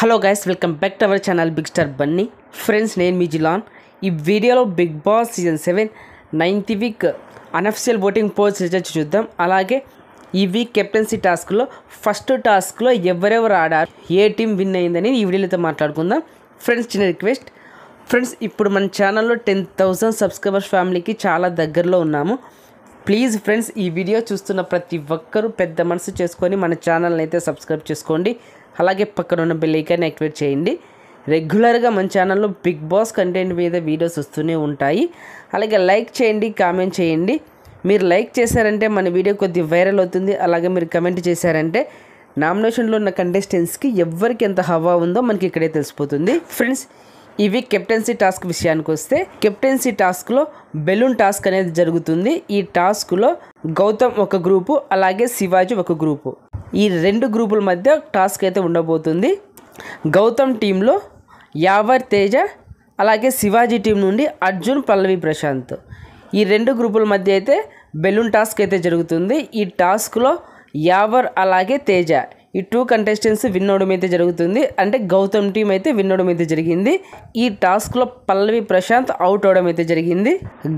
hello guys welcome back to our channel big star Bunny friends నేను మీ జిలాన్ ఈ వీడియోలో big boss season seven ninth week unofficial voting polls results చూద్దాం అలాగే ఈ వీక్ కెప్టెన్సీ టాస్క్లో ఫస్ట్ టాస్క్లో ఎవరెవరు ఆడారు ఏ టీం విన్ అయిందని ఈ వీడియోలో మాట్లాడుకుందాం ఫ్రెండ్స్ చిన్న రిక్వెస్ట్ ఫ్రెండ్స్ ఇప్పుడు మన ఛానల్లో టెన్ థౌసండ్ సబ్స్క్రైబర్స్ ఫ్యామిలీకి చాలా దగ్గరలో ఉన్నాము ప్లీజ్ ఫ్రెండ్స్ ఈ వీడియో చూస్తున్న ప్రతి ఒక్కరూ పెద్ద మనసు చేసుకొని మన ఛానల్ని అయితే సబ్స్క్రైబ్ చేసుకోండి అలాగే పక్కన ఉన్న బెల్ ఐకాన్ని యాక్టివేట్ చేయండి రెగ్యులర్గా మన ఛానల్లో బిగ్ బాస్ కంటెంట్ మీద వీడియోస్ వస్తూనే ఉంటాయి అలాగే లైక్ చేయండి కామెంట్ చేయండి మీరు లైక్ చేశారంటే మన వీడియో కొద్ది వైరల్ అవుతుంది అలాగే మీరు కమెంట్ చేశారంటే నామినేషన్లో ఉన్న కంటెస్టెంట్స్కి ఎవరికి ఎంత హవా ఉందో మనకి ఇక్కడే తెలిసిపోతుంది ఫ్రెండ్స్ ఇవి కెప్టెన్సీ టాస్క్ విషయానికి వస్తే కెప్టెన్సీ టాస్క్లో బెలూన్ టాస్క్ అనేది జరుగుతుంది ఈ టాస్క్లో గౌతమ్ ఒక గ్రూపు అలాగే శివాజీ ఒక గ్రూపు ఈ రెండు గ్రూపుల మధ్య టాస్క్ అయితే ఉండబోతుంది గౌతమ్ టీంలో యావర్ తేజ అలాగే శివాజీ టీం నుండి అర్జున్ పల్లవి ప్రశాంత్ ఈ రెండు గ్రూపుల మధ్య అయితే బెలూన్ టాస్క్ అయితే జరుగుతుంది ఈ టాస్క్లో యావర్ అలాగే తేజ ఈ టూ కంటెస్టెంట్స్ విన్ అవడం అయితే జరుగుతుంది అంటే గౌతమ్ టీం అయితే విన్ అవడం అయితే జరిగింది ఈ టాస్క్లో పల్లవి ప్రశాంత్ అవుట్ అవడం అయితే జరిగింది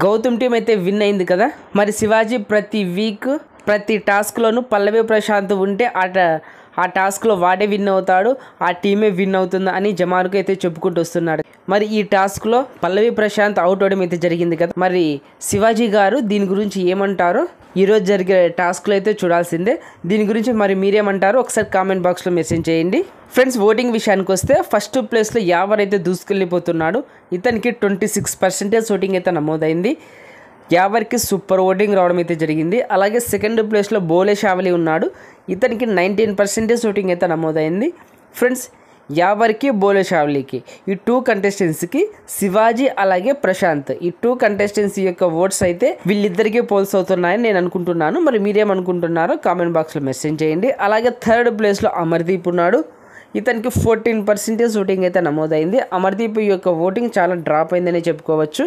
గౌతమ్ టీం అయితే విన్ అయింది కదా మరి శివాజీ ప్రతి వీక్ ప్రతి టాస్క్లోనూ పల్లవి ప్రశాంత్ ఉంటే అట ఆ టాస్క్లో వాడే విన్ అవుతాడు ఆ టీమే విన్ అవుతుంది అని జమారుకు అయితే చెప్పుకుంటూ వస్తున్నాడు మరి ఈ టాస్క్లో పల్లవి ప్రశాంత్ అవుట్ అవడం అయితే జరిగింది కదా మరి శివాజీ గారు దీని గురించి ఏమంటారు ఈరోజు జరిగే టాస్క్లు అయితే చూడాల్సిందే దీని గురించి మరి మీరేమంటారు ఒకసారి కామెంట్ బాక్స్లో మెసేజ్ చేయండి ఫ్రెండ్స్ ఓటింగ్ విషయానికి వస్తే ఫస్ట్ ప్లేస్లో ఎవరైతే దూసుకెళ్ళిపోతున్నాడు ఇతనికి ట్వంటీ సిక్స్ పర్సెంటేజ్ ఓటింగ్ అయితే నమోదైంది ఎవరికి సూపర్ ఓటింగ్ రావడం అయితే జరిగింది అలాగే సెకండ్ ప్లేస్లో బోలే షావలి ఉన్నాడు ఇతనికి నైన్టీన్ పర్సెంటేజ్ ఓటింగ్ అయితే నమోదైంది ఫ్రెండ్స్ యావర్కి బోలే షావ్లీకి ఈ టూ కంటెస్టెన్స్కి శివాజీ అలాగే ప్రశాంత్ ఈ టూ కంటెస్టెన్సీ యొక్క ఓట్స్ అయితే వీళ్ళిద్దరికీ పోల్స్ అవుతున్నాయని నేను అనుకుంటున్నాను మరి మీరేమనుకుంటున్నారో కామెంట్ బాక్స్లో మెసేజ్ చేయండి అలాగే థర్డ్ ప్లేస్లో అమర్దీప్ ఉన్నాడు ఇతనికి ఫోర్టీన్ పర్సెంటేజ్ ఓటింగ్ అయితే నమోదైంది అమర్దీప్ యొక్క ఓటింగ్ చాలా డ్రాప్ అయిందని చెప్పుకోవచ్చు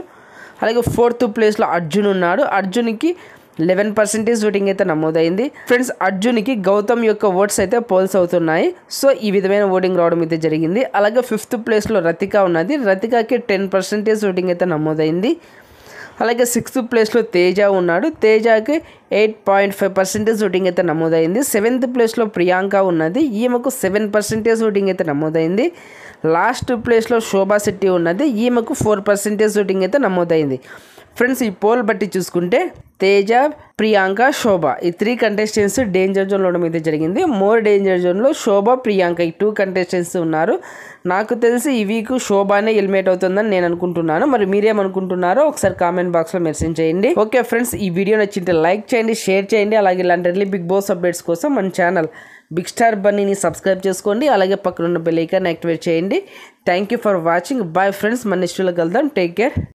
అలాగే ఫోర్త్ ప్లేస్లో అర్జున్ ఉన్నాడు అర్జున్కి లెవెన్ పర్సెంటేజ్ ఓటింగ్ అయితే నమోదైంది ఫ్రెండ్స్ అర్జున్కి గౌతమ్ యొక్క ఓట్స్ అయితే పోల్స్ అవుతున్నాయి సో ఈ విధమైన ఓటింగ్ రావడం అయితే జరిగింది అలాగే ఫిఫ్త్ ప్లేస్లో రతిక ఉన్నది రతికాకి టెన్ పర్సెంటేజ్ ఓటింగ్ అయితే నమోదైంది అలాగే సిక్స్త్ ప్లేస్లో తేజ ఉన్నాడు తేజాకి eight point five percentage voting అయితే నమోదైంది సెవెంత్ ప్లేస్లో ప్రియాంక ఉన్నది ఈమెకు సెవెన్ పర్సెంటేజ్ ఓటింగ్ అయితే నమోదైంది లాస్ట్ ప్లేస్లో శోభా శెట్టి ఉన్నది ఈమెకు ఫోర్ పర్సెంటేజ్ ఓటింగ్ అయితే నమోదైంది ఫ్రెండ్స్ ఈ పోల్ బట్టి చూసుకుంటే తేజ ప్రియాంక శోభ ఈ త్రీ కంటెస్టెంట్స్ డేంజర్ జోన్లో ఉండడం అయితే జరిగింది మోర్ డేంజర్ జోన్లో శోభ ప్రియాంక ఈ టూ కంటెస్టెంట్స్ ఉన్నారు నాకు తెలిసి ఈ వీక్ శోభానే ఎలిమినేట్ అవుతుందని నేను అనుకుంటున్నాను మరి మీరేమనుకుంటున్నారో ఒకసారి కామెంట్ బాక్స్లో మెసేజ్ చేయండి ఓకే ఫ్రెండ్స్ ఈ వీడియో నచ్చింటే లైక్ చేయండి షేర్ చేయండి అలాగే ఇలాంటి బిగ్ బాస్ అప్డేట్స్ కోసం మన ఛానల్ బిగ్ స్టార్ బన్నీని సబ్స్క్రైబ్ చేసుకోండి అలాగే పక్కన ఉన్న బెల్ ఐకాన్ యాక్టివేట్ చేయండి thank you for watching bye friends మన ఇష్టంలో కలుద్దాం టేక్ కేర్